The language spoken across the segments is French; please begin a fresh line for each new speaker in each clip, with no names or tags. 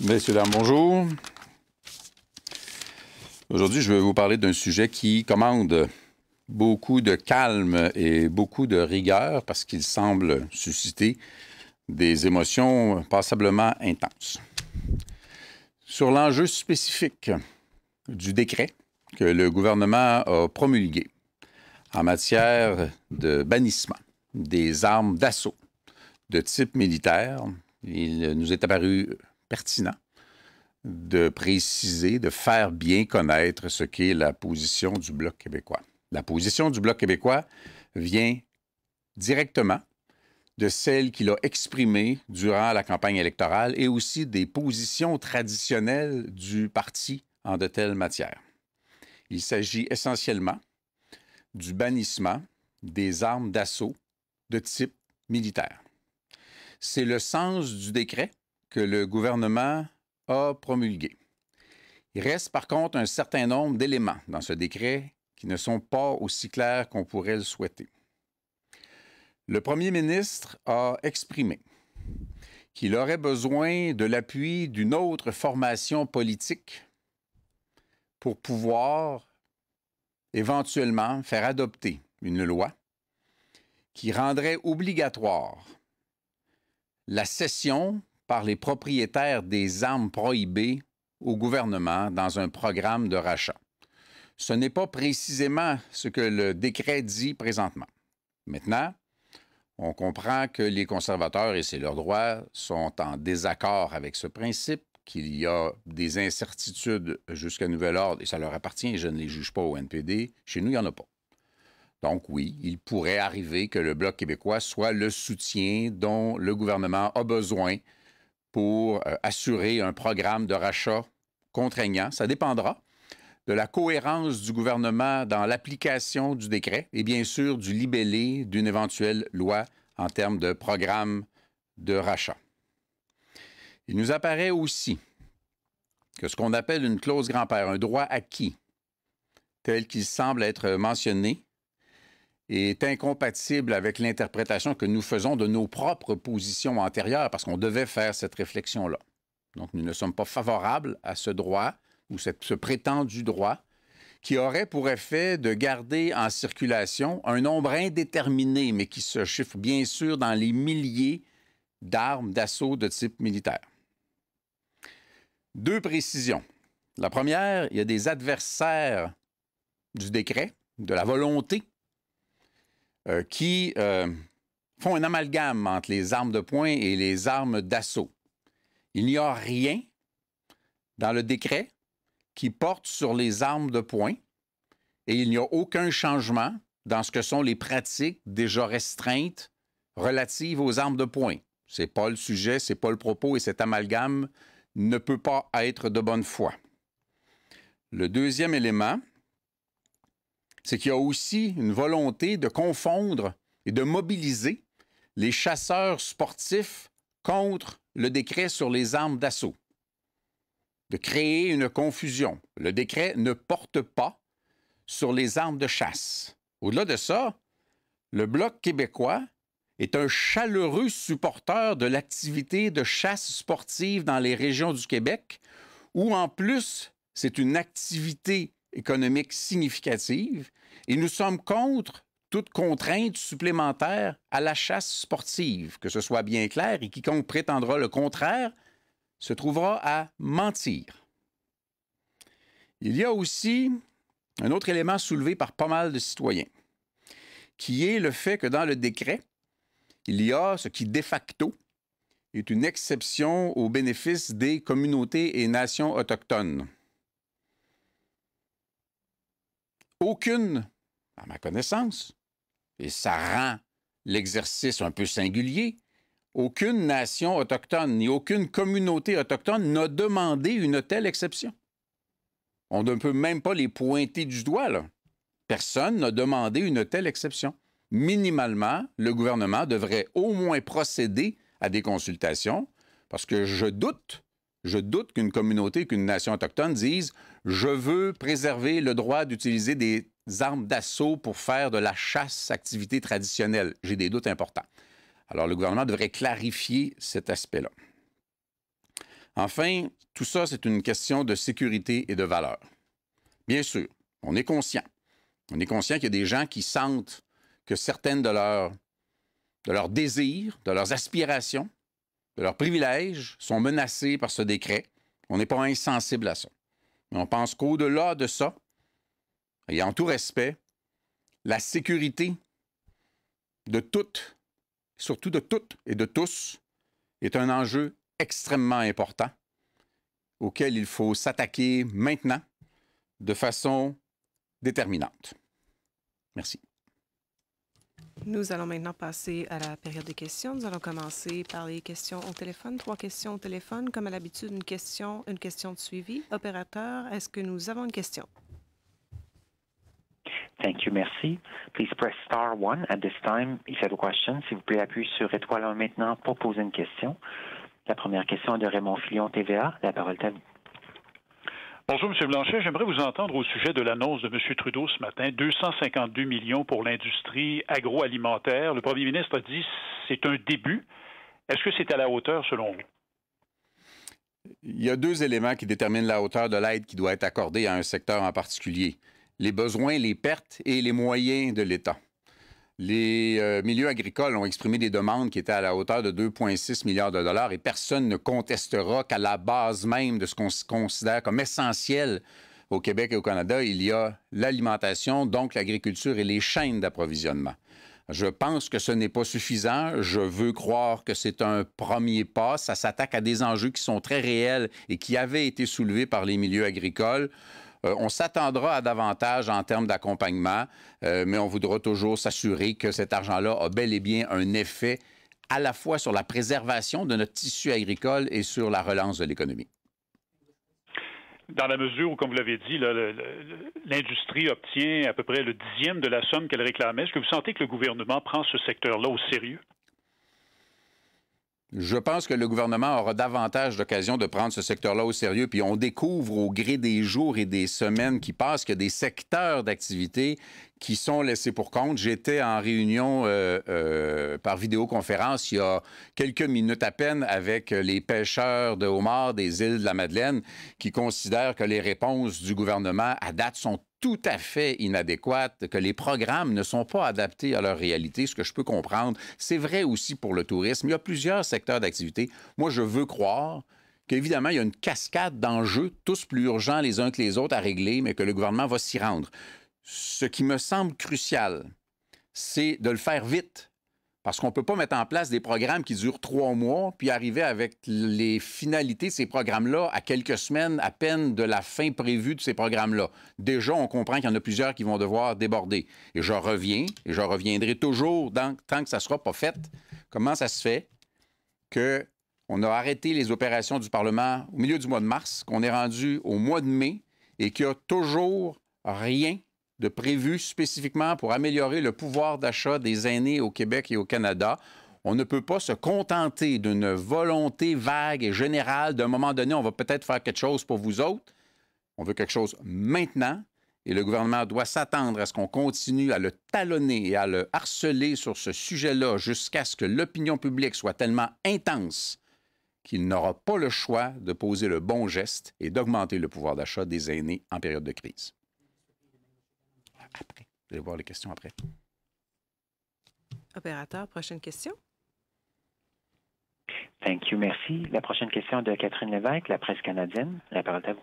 Messieurs, bonjour. Aujourd'hui, je vais vous parler d'un sujet qui commande beaucoup de calme et beaucoup de rigueur parce qu'il semble susciter des émotions passablement intenses. Sur l'enjeu spécifique du décret que le gouvernement a promulgué en matière de bannissement des armes d'assaut de type militaire, il nous est apparu pertinent de préciser, de faire bien connaître ce qu'est la position du Bloc québécois. La position du Bloc québécois vient directement de celle qu'il a exprimée durant la campagne électorale et aussi des positions traditionnelles du parti en de telles matières. Il s'agit essentiellement du bannissement des armes d'assaut de type militaire. C'est le sens du décret que le gouvernement a promulgué. Il reste par contre un certain nombre d'éléments dans ce décret qui ne sont pas aussi clairs qu'on pourrait le souhaiter. Le premier ministre a exprimé qu'il aurait besoin de l'appui d'une autre formation politique pour pouvoir éventuellement faire adopter une loi qui rendrait obligatoire la cession par les propriétaires des armes prohibées au gouvernement dans un programme de rachat. Ce n'est pas précisément ce que le décret dit présentement. Maintenant, on comprend que les conservateurs, et c'est leur droit, sont en désaccord avec ce principe, qu'il y a des incertitudes jusqu'à nouvel ordre, et ça leur appartient, et je ne les juge pas au NPD. Chez nous, il n'y en a pas. Donc oui, il pourrait arriver que le Bloc québécois soit le soutien dont le gouvernement a besoin pour euh, assurer un programme de rachat contraignant. Ça dépendra de la cohérence du gouvernement dans l'application du décret et bien sûr du libellé d'une éventuelle loi en termes de programme de rachat. Il nous apparaît aussi que ce qu'on appelle une clause grand-père, un droit acquis, tel qu'il semble être mentionné, est incompatible avec l'interprétation que nous faisons de nos propres positions antérieures, parce qu'on devait faire cette réflexion-là. Donc, nous ne sommes pas favorables à ce droit ou cette, ce prétendu droit qui aurait pour effet de garder en circulation un nombre indéterminé, mais qui se chiffre bien sûr dans les milliers d'armes d'assaut de type militaire. Deux précisions. La première, il y a des adversaires du décret, de la volonté euh, qui euh, font un amalgame entre les armes de poing et les armes d'assaut. Il n'y a rien dans le décret qui porte sur les armes de poing et il n'y a aucun changement dans ce que sont les pratiques déjà restreintes relatives aux armes de poing. C'est pas le sujet, c'est pas le propos et cet amalgame ne peut pas être de bonne foi. Le deuxième élément, c'est qu'il y a aussi une volonté de confondre et de mobiliser les chasseurs sportifs contre le décret sur les armes d'assaut, de créer une confusion. Le décret ne porte pas sur les armes de chasse. Au-delà de ça, le Bloc québécois est un chaleureux supporteur de l'activité de chasse sportive dans les régions du Québec, où en plus, c'est une activité économique significative et nous sommes contre toute contrainte supplémentaire à la chasse sportive, que ce soit bien clair, et quiconque prétendra le contraire se trouvera à mentir. Il y a aussi un autre élément soulevé par pas mal de citoyens, qui est le fait que dans le décret, il y a ce qui de facto est une exception au bénéfice des communautés et nations autochtones. aucune, à ma connaissance, et ça rend l'exercice un peu singulier, aucune nation autochtone ni aucune communauté autochtone n'a demandé une telle exception. On ne peut même pas les pointer du doigt, là. Personne n'a demandé une telle exception. Minimalement, le gouvernement devrait au moins procéder à des consultations, parce que je doute je doute qu'une communauté, qu'une nation autochtone dise je veux préserver le droit d'utiliser des armes d'assaut pour faire de la chasse activité traditionnelle. J'ai des doutes importants. Alors, le gouvernement devrait clarifier cet aspect-là. Enfin, tout ça, c'est une question de sécurité et de valeur. Bien sûr, on est conscient. On est conscient qu'il y a des gens qui sentent que certaines de leurs de leurs désirs, de leurs aspirations leurs privilèges sont menacés par ce décret. On n'est pas insensible à ça. Mais on pense qu'au-delà de ça, et en tout respect, la sécurité de toutes, surtout de toutes et de tous, est un enjeu extrêmement important auquel il faut s'attaquer maintenant de façon déterminante. Merci.
Nous allons maintenant passer à la période des questions. Nous allons commencer par les questions au téléphone. Trois questions au téléphone. Comme à l'habitude, une question, une question de suivi. Opérateur, est-ce que nous avons une question? Thank you, merci. Please press star one at this time if you have a question. S'il vous plaît, appuyez sur étoile 1 maintenant pour poser une question. La première question est de Raymond Filion, TVA. La parole est à vous.
Bonjour, M. Blanchet. J'aimerais vous entendre au sujet de l'annonce de M. Trudeau ce matin. 252 millions pour l'industrie agroalimentaire. Le premier ministre a dit c'est un début. Est-ce que c'est à la hauteur selon vous? Il y a deux éléments qui déterminent la hauteur de l'aide qui doit être accordée à un secteur en particulier les besoins, les pertes et les moyens de l'État. Les euh, milieux agricoles ont exprimé des demandes qui étaient à la hauteur de 2,6 milliards de dollars et personne ne contestera qu'à la base même de ce qu'on considère comme essentiel au Québec et au Canada, il y a l'alimentation, donc l'agriculture et les chaînes d'approvisionnement. Je pense que ce n'est pas suffisant. Je veux croire que c'est un premier pas. Ça s'attaque à des enjeux qui sont très réels et qui avaient été soulevés par les milieux agricoles. Euh, on s'attendra à davantage en termes d'accompagnement, euh, mais on voudra toujours s'assurer que cet argent-là a bel et bien un effet à la fois sur la préservation de notre tissu agricole et sur la relance de l'économie dans la mesure où, comme vous l'avez dit, l'industrie obtient à peu près le dixième de la somme qu'elle réclamait. Est-ce que vous sentez que le gouvernement prend ce secteur-là au sérieux? Je pense que le gouvernement aura davantage d'occasions de prendre ce secteur-là au sérieux. Puis on découvre au gré des jours et des semaines qui passent que des secteurs d'activité qui sont laissés pour compte. J'étais en réunion euh, euh, par vidéoconférence il y a quelques minutes à peine avec les pêcheurs de homard des îles de la Madeleine qui considèrent que les réponses du gouvernement à date sont tout à fait inadéquate que les programmes ne sont pas adaptés à leur réalité, ce que je peux comprendre. C'est vrai aussi pour le tourisme. Il y a plusieurs secteurs d'activité. Moi, je veux croire qu'évidemment, il y a une cascade d'enjeux, tous plus urgents les uns que les autres à régler, mais que le gouvernement va s'y rendre. Ce qui me semble crucial, c'est de le faire vite parce qu'on ne peut pas mettre en place des programmes qui durent trois mois, puis arriver avec les finalités de ces programmes-là à quelques semaines à peine de la fin prévue de ces programmes-là. Déjà, on comprend qu'il y en a plusieurs qui vont devoir déborder. Et je reviens, et je reviendrai toujours tant que ça ne sera pas fait. Comment ça se fait qu'on a arrêté les opérations du Parlement au milieu du mois de mars, qu'on est rendu au mois de mai et qu'il n'y a toujours rien de prévu spécifiquement pour améliorer le pouvoir d'achat des aînés au Québec et au Canada. On ne peut pas se contenter d'une volonté vague et générale d'un moment donné, on va peut-être faire quelque chose pour vous autres. On veut quelque chose maintenant et le gouvernement doit s'attendre à ce qu'on continue à le talonner et à le harceler sur ce sujet-là jusqu'à ce que l'opinion publique soit tellement intense qu'il n'aura pas le choix de poser le bon geste et d'augmenter le pouvoir d'achat des aînés en période de crise. Vous allez voir les questions après.
Opérateur, prochaine question.
Thank you, merci. La prochaine question de
Catherine Lévesque, la presse canadienne. La parole est à vous.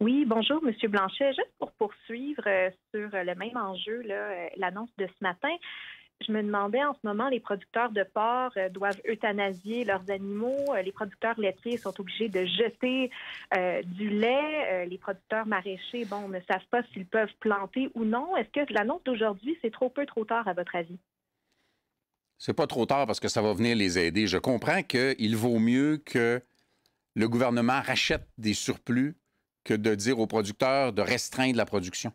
Oui, bonjour, M. Blanchet. Juste pour poursuivre euh, sur le même enjeu, euh, l'annonce de ce matin, je me demandais en ce moment, les producteurs de porc euh, doivent euthanasier leurs animaux. Euh, les producteurs laitiers sont obligés de jeter euh, du lait. les producteurs maraîchers, bon, ne savent pas s'ils peuvent planter ou non. Est-ce que l'annonce d'aujourd'hui, c'est trop peu, trop tard à votre avis?
C'est pas trop tard parce que ça va venir les aider. Je comprends qu'il vaut mieux que le gouvernement rachète des surplus que de dire aux producteurs de restreindre la production.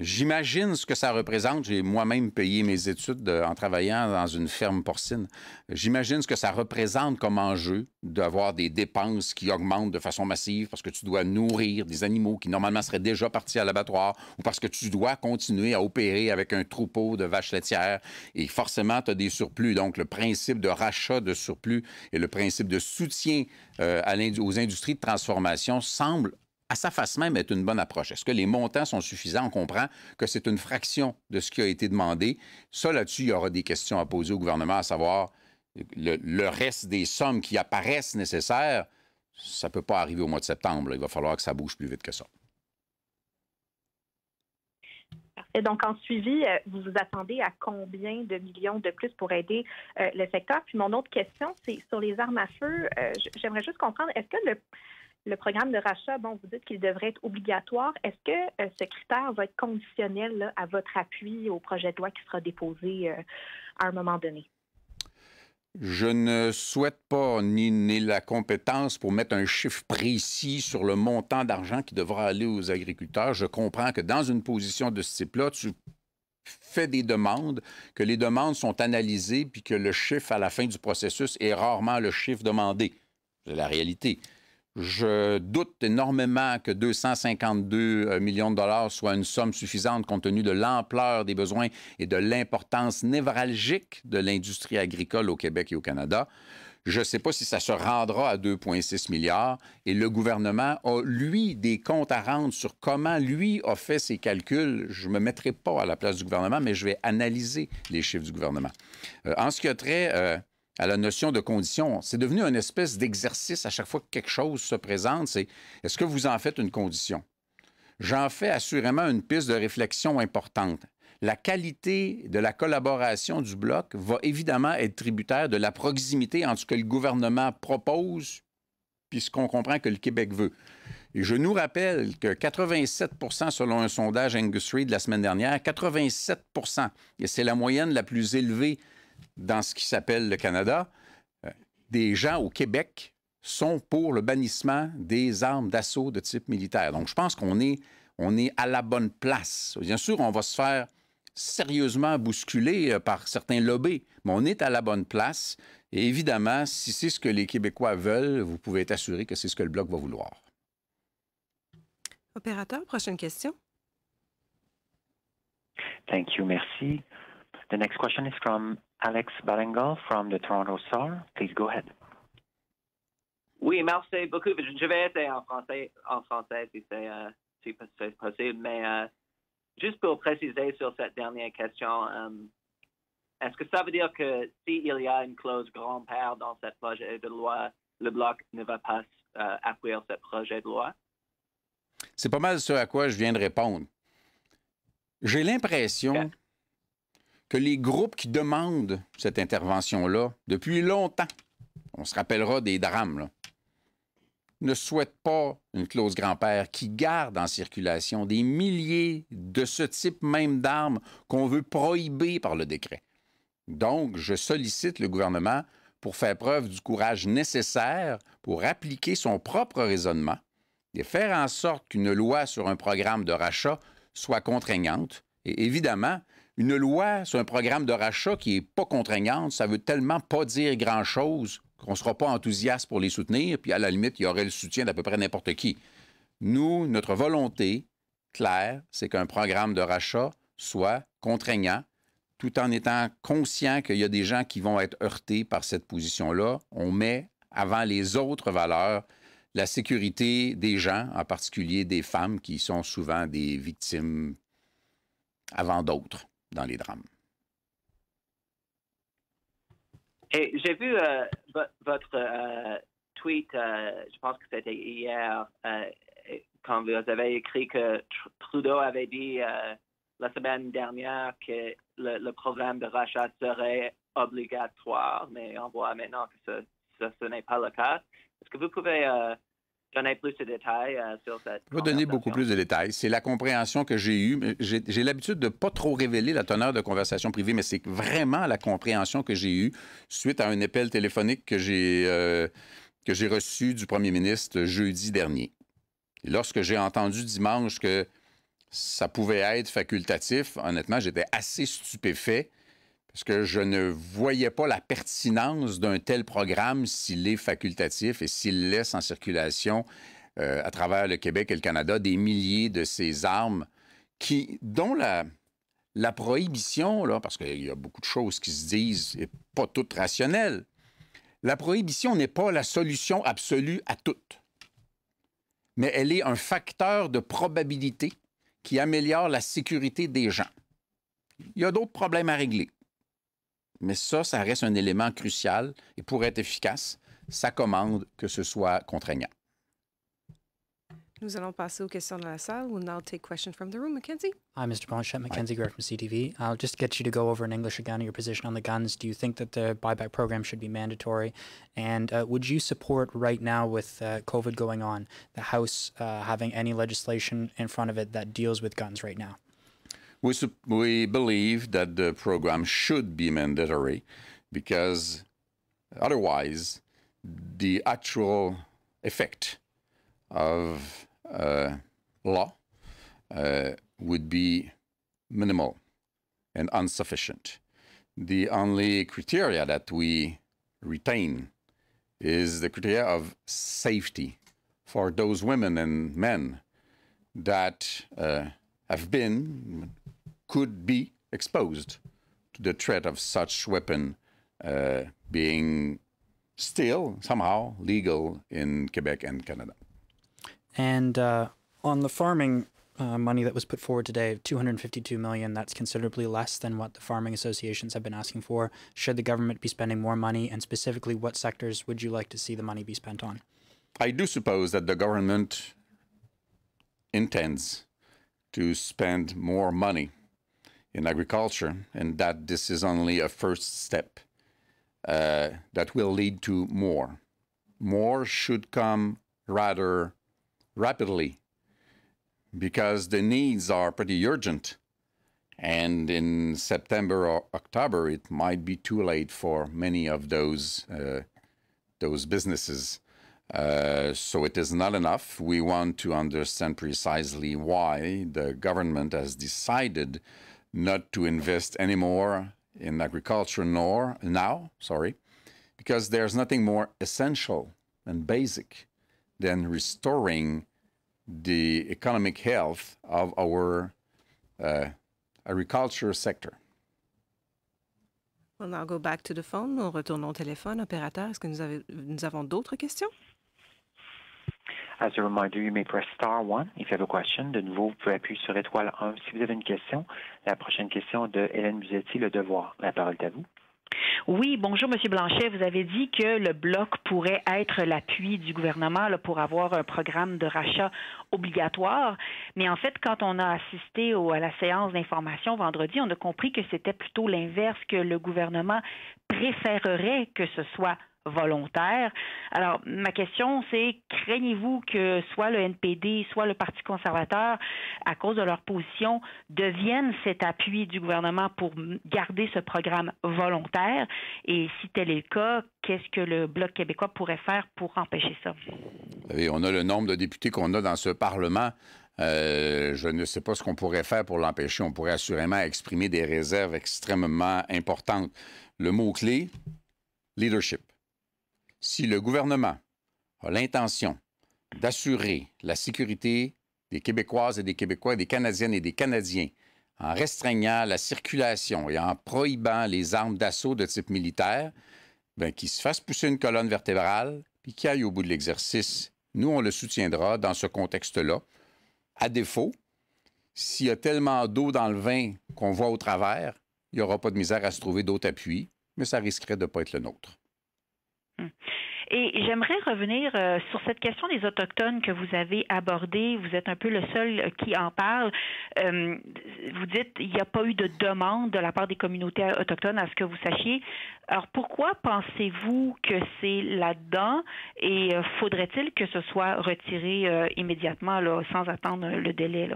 J'imagine ce que ça représente. J'ai moi-même payé mes études euh, en travaillant dans une ferme porcine. J'imagine ce que ça représente comme enjeu d'avoir des dépenses qui augmentent de façon massive parce que tu dois nourrir des animaux qui normalement seraient déjà partis à l'abattoir ou parce que tu dois continuer à opérer avec un troupeau de vaches laitières et forcément tu as des surplus. Donc le principe de rachat de surplus et le principe de soutien euh, aux industries de transformation semble à sa face même, est une bonne approche. Est-ce que les montants sont suffisants? On comprend que c'est une fraction de ce qui a été demandé. Ça, là-dessus, il y aura des questions à poser au gouvernement, à savoir le, reste des sommes qui apparaissent nécessaires. Ça ne peut pas arriver au mois de septembre. Il va falloir que ça bouge plus vite que ça.
Et donc, en suivi, euh, vous vous attendez à combien de millions de plus pour aider euh, le secteur? Puis mon autre question, c'est sur les armes à feu. Euh, j'aimerais juste comprendre, est-ce que le, le programme de rachat, bon, vous dites qu'il devrait être obligatoire. Est-ce que euh, ce critère va être conditionnel à votre appui au projet de loi qui sera déposé euh, à un moment donné?
Je ne souhaite pas ni, ni, la compétence pour mettre un chiffre précis sur le montant d'argent qui devra aller aux agriculteurs. Je comprends que dans une position de ce type-là, tu fais des demandes, que les demandes sont analysées, puis que le chiffre à la fin du processus est rarement le chiffre demandé. C'est la réalité. Je doute énormément que 252 euh, millions de dollars soit une somme suffisante compte tenu de l'ampleur des besoins et de l'importance névralgique de l'industrie agricole au Québec et au Canada. Je ne sais pas si ça se rendra à 2,6 milliards. Et le gouvernement a, lui, des comptes à rendre sur comment lui a fait ses calculs. Je ne me mettrai pas à la place du gouvernement, mais je vais analyser les chiffres du gouvernement. Euh, en ce qui a trait euh, à la notion de condition. C'est devenu une espèce d'exercice à chaque fois que quelque chose se présente, c'est est-ce que vous en faites une condition? J'en fais assurément une piste de réflexion importante. La qualité de la collaboration du bloc va évidemment être tributaire de la proximité entre ce que le gouvernement propose puis ce qu'on comprend que le Québec veut. Et je nous rappelle que 87 selon un sondage Angus Reid la semaine dernière, 87 et c'est la moyenne la plus élevée dans ce qui s'appelle le Canada, euh, des gens au Québec sont pour le bannissement des armes d'assaut de type militaire. Donc, je pense qu'on est, on est à la bonne place. Bien sûr, on va se faire sérieusement bousculer euh, par certains lobbies. Mais on est à la bonne place. Et évidemment, si c'est ce que les Québécois veulent, vous pouvez être assuré que c'est ce que le Bloc va vouloir.
Opérateur, prochaine question.
Thank you, merci. The next question is
from Alex Baringal from the Toronto Star. Please go ahead. Oui, merci beaucoup. Je vais essayer en français, en français si c'est euh, possible. Mais euh, juste pour préciser sur cette dernière question, euh, est-ce que ça veut dire que s'il y a une clause grand-père dans ce projet de loi, le Bloc ne va pas appuyer ce projet de loi?
C'est pas mal ce à quoi je viens de répondre. J'ai l'impression que les groupes qui demandent cette intervention-là, depuis longtemps, on se rappellera des drames, ne souhaitent pas une clause grand-père qui garde en circulation des milliers de ce type même d'armes qu'on veut prohiber par le décret. Donc, je sollicite le gouvernement pour faire preuve du courage nécessaire pour appliquer son propre raisonnement et faire en sorte qu'une loi sur un programme de rachat soit contraignante. Et évidemment, une loi sur un programme de rachat qui n'est pas contraignante, ça veut tellement pas dire grand-chose qu'on ne sera pas enthousiaste pour les soutenir, puis à la limite, il y aurait le soutien d'à peu près n'importe qui. Nous, notre volonté claire, c'est qu'un programme de rachat soit contraignant, tout en étant conscient qu'il y a des gens qui vont être heurtés par cette position-là. On met avant les autres valeurs la sécurité des gens, en particulier des femmes qui sont souvent des victimes avant d'autres dans les drames.
Et j'ai vu euh, votre euh, tweet, euh, je pense que c'était hier, quand vous avez écrit que Trudeau avait dit la semaine dernière que le, programme de rachat serait obligatoire, mais on voit maintenant que ce n'est pas le cas. Est-ce que vous pouvez euh,
donner beaucoup plus de détails. C'est la compréhension que j'ai eue. J'ai l'habitude de ne pas trop révéler la teneur de conversation privée, mais c'est vraiment la compréhension que j'ai eue suite à un appel téléphonique euh, que j'ai reçu du premier ministre jeudi dernier. lorsque j'ai entendu dimanche que ça pouvait être facultatif, honnêtement, j'étais assez stupéfait parce que je ne voyais pas la pertinence d'un tel programme s'il est facultatif et s'il laisse en circulation euh, à travers le Québec et le Canada des milliers de ces armes dont la, la prohibition, là, parce qu'il y a beaucoup de choses qui se disent et pas toutes rationnelles, la prohibition n'est pas la solution absolue à toutes, mais elle est un facteur de probabilité qui améliore la sécurité des gens. Il y a d'autres problèmes à régler. Mais ça, ça reste un élément crucial. Et pour être efficace, ça commande que ce soit contraignant.
Nous allons passer aux questions de la salle. We'll now take questions from the room. Mackenzie? Hi, Mr. Blanchette. Mackenzie Greer from CTV. I'll just get you to go over in English again your position on the guns. Do you think that the buyback program should be mandatory? And uh, would you support right now with uh, COVID going on, the House uh, having any legislation in front of it that deals with guns right now?
we, we believe that the program should be mandatory because otherwise the actual effect of uh, law uh, would be minimal and insufficient. The only criteria that we retain is the criteria of safety for those women and men that uh, have been could be exposed to the threat of such weapon uh, being still somehow legal in Quebec and Canada.
And uh, on the farming uh, money that was put forward today, 252 million, that's considerably less than what the farming associations have been asking for. Should the government be spending more money, and specifically, what sectors would you like to see the money be spent on?
I do suppose that the government intends to spend more money in agriculture, and that this is only a first step uh, that will lead to more. More should come rather rapidly because the needs are pretty urgent. And in September or October, it might be too late for many of those uh, those businesses. Uh, so it is not enough. We want to understand precisely why the government has decided not to invest anymore in agriculture nor now, sorry, because there's nothing more essential and basic than restoring the economic health of our uh, agriculture sector.
We'll now go back to the phone. Nous retournons au téléphone. Opérateur, est-ce que nous, avez, nous avons d'autres questions? As a reminder, you may press star one if you have a question. De nouveau, vous pouvez appuyer sur étoile 1 si vous avez une question. La prochaine question de Hélène Musetti, Le Devoir. La parole est à vous. Oui, bonjour, Monsieur Blanchet. Vous avez dit que le bloc pourrait être l'appui du gouvernement pour avoir un programme de rachat obligatoire. Mais en fait, quand on a assisté à la séance d'information vendredi, on a compris que c'était plutôt l'inverse, que le gouvernement préférerait que ce soit volontaire. Alors, ma question, c'est craignez-vous que soit le NPD, soit le Parti conservateur, à cause de leur position, deviennent cet appui du gouvernement pour garder ce programme volontaire? Et si tel est le cas, qu'est-ce que le Bloc québécois pourrait faire pour empêcher ça?
Et on a le nombre de députés qu'on a dans ce Parlement. Euh, je ne sais pas ce qu'on pourrait faire pour l'empêcher. On pourrait assurément exprimer des réserves extrêmement importantes. Le mot-clé, leadership. Si le gouvernement a l'intention d'assurer la sécurité des Québécoises et des Québécois, des Canadiennes et des Canadiens, en restreignant la circulation et en prohibant les armes d'assaut de type militaire, bien, qu'il se fasse pousser une colonne vertébrale puis qu'il aille au bout de l'exercice. Nous, on le soutiendra dans ce contexte-là. À défaut, s'il y a tellement d'eau dans le vin qu'on voit au travers, il n'y aura pas de misère à se trouver d'autres appuis, mais ça risquerait de ne pas être le nôtre.
Hmm. Et j'aimerais revenir euh, sur cette question des autochtones que vous avez abordée. Vous êtes un peu le seul qui en parle. Euh, vous dites il n'y a pas eu de demande de la part des communautés autochtones à ce que vous sachiez. Alors pourquoi pensez-vous que c'est là-dedans et euh, faudrait-il que ce soit retiré immédiatement sans attendre le délai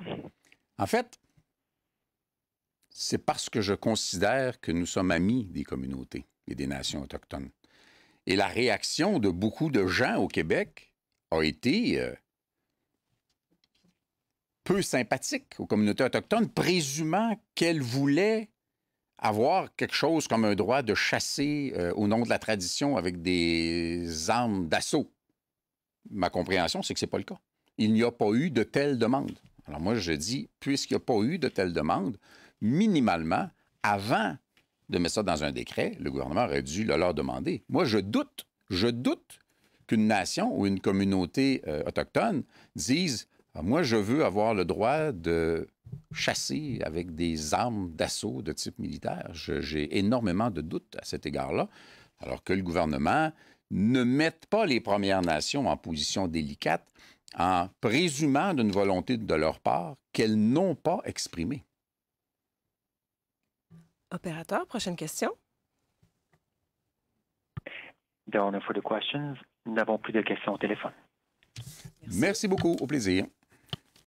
En fait, c'est parce que je considère que nous sommes amis des communautés et des nations autochtones. Et la réaction de beaucoup de gens au Québec a été euh, peu sympathique aux communautés autochtones, présumant qu'elles voulaient avoir quelque chose comme un droit de chasser euh, au nom de la tradition avec des armes d'assaut. Ma compréhension, c'est que ce n'est pas le cas. Il n'y a pas eu de telle demande. Alors moi, je dis, puisqu'il n'y a pas eu de telle demande, minimalement, avant de mettre ça dans un décret, le gouvernement aurait dû le leur demander. Moi, je doute, je doute qu'une nation ou une communauté euh, autochtone dise ah, Moi, je veux avoir le droit de chasser avec des armes d'assaut de type militaire. J'ai énormément de doutes à cet égard-là. Alors que le gouvernement ne mette pas les Premières Nations en position délicate en présumant d'une volonté de leur part qu'elles n'ont pas exprimée.
Opérateur, prochaine question. There questions. Nous n'avons plus de questions au téléphone. Merci beaucoup. Au plaisir.